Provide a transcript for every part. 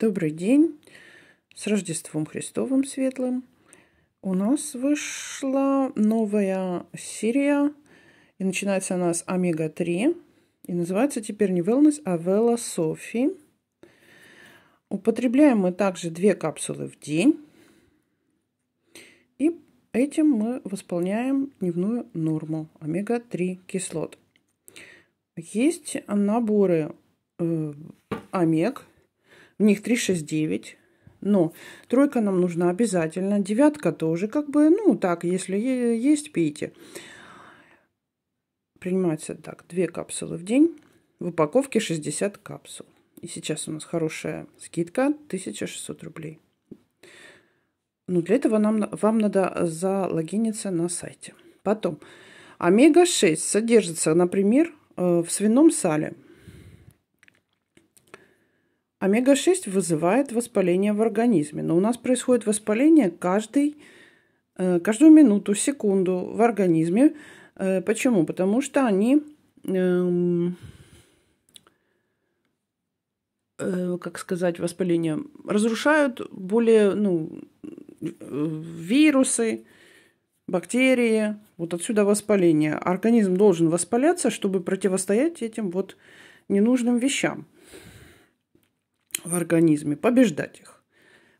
Добрый день! С Рождеством Христовым Светлым! У нас вышла новая серия, и начинается она с Омега-3, и называется теперь не Wellness, а Велософи. Употребляем мы также две капсулы в день, и этим мы восполняем дневную норму омега-3 кислот. Есть наборы э, омег, в них 369. Но ну, тройка нам нужна обязательно. Девятка тоже как бы, ну так, если есть, пейте. Принимается так, 2 капсулы в день. В упаковке 60 капсул. И сейчас у нас хорошая скидка 1600 рублей. Но ну, для этого нам, вам надо залогиниться на сайте. Потом, омега-6 содержится, например, э, в свином сале – Омега-6 вызывает воспаление в организме, но у нас происходит воспаление каждый, э, каждую минуту, секунду в организме. Э, почему? Потому что они, эм, э, как сказать, воспаление разрушают более ну, вирусы, бактерии, вот отсюда воспаление. Организм должен воспаляться, чтобы противостоять этим вот ненужным вещам в организме, побеждать их.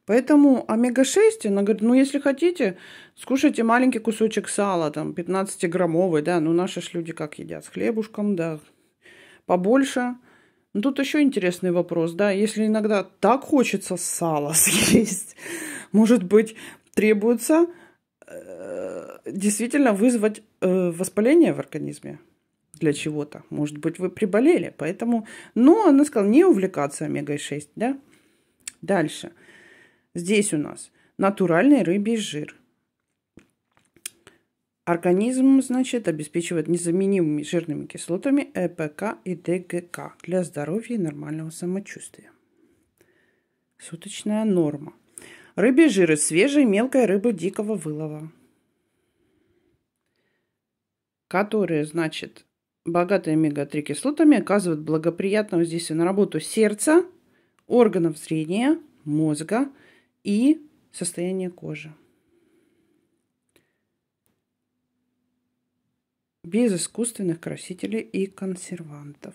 Поэтому омега-6, она говорит, ну, если хотите, скушайте маленький кусочек сала, там, 15-граммовый, да, ну, наши ж люди как едят, с хлебушком, да, побольше. Но ну, тут еще интересный вопрос, да, если иногда так хочется сала съесть, может быть, требуется э, действительно вызвать э, воспаление в организме для чего-то. Может быть, вы приболели, поэтому... Но она сказала, не увлекаться омегой-6, да? Дальше. Здесь у нас натуральный рыбий жир. Организм, значит, обеспечивает незаменимыми жирными кислотами ЭПК и ДГК для здоровья и нормального самочувствия. Суточная норма. Рыбий жир из свежей мелкой рыбы дикого вылова, которые, значит, богатые омега-3 кислотами, оказывают благоприятное воздействие на работу сердца, органов зрения, мозга и состояния кожи. Без искусственных красителей и консервантов.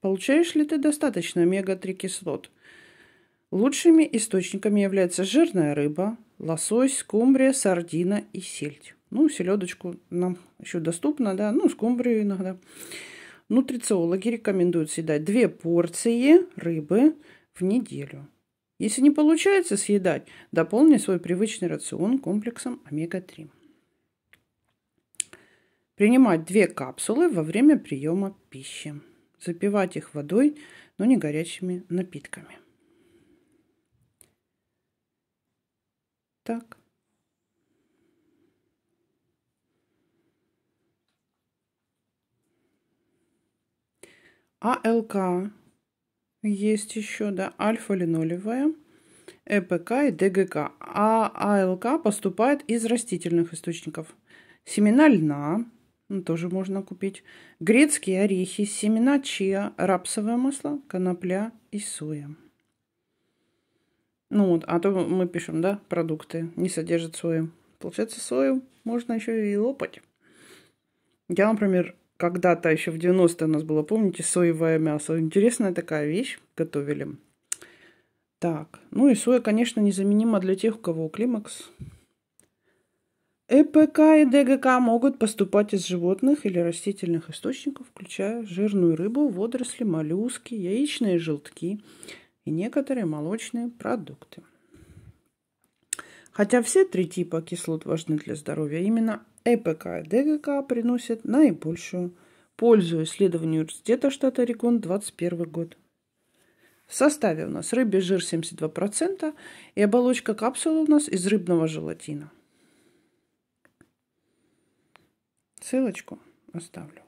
Получаешь ли ты достаточно омега-3 кислот? Лучшими источниками являются жирная рыба, лосось, скумбрия, сардина и сельдь. Ну, селедочку нам еще доступно, да, ну, скумбрию иногда. Нутрициологи рекомендуют съедать две порции рыбы в неделю. Если не получается съедать, дополни свой привычный рацион комплексом омега-3. Принимать две капсулы во время приема пищи. Запивать их водой, но не горячими напитками. Так. АЛК есть еще, да, альфа-линолевая, ЭПК и ДГК. А АЛК поступает из растительных источников. Семена льна, тоже можно купить. Грецкие орехи, семена чиа, рапсовое масло, конопля и соя. Ну вот, а то мы пишем, да, продукты не содержат сою. Получается, сою можно еще и лопать. Я, например, когда-то еще в 90-е у нас было, помните, соевое мясо. Интересная такая вещь готовили. Так, ну и соя, конечно, незаменима для тех, у кого климакс. ЭПК и ДГК могут поступать из животных или растительных источников, включая жирную рыбу, водоросли, моллюски, яичные желтки и некоторые молочные продукты. Хотя все три типа кислот важны для здоровья, именно ЭПК и ДГК приносят наибольшую пользу исследованию университета штата Орегон 2021 год. В составе у нас рыбий жир 72% и оболочка капсулы у нас из рыбного желатина. Ссылочку оставлю.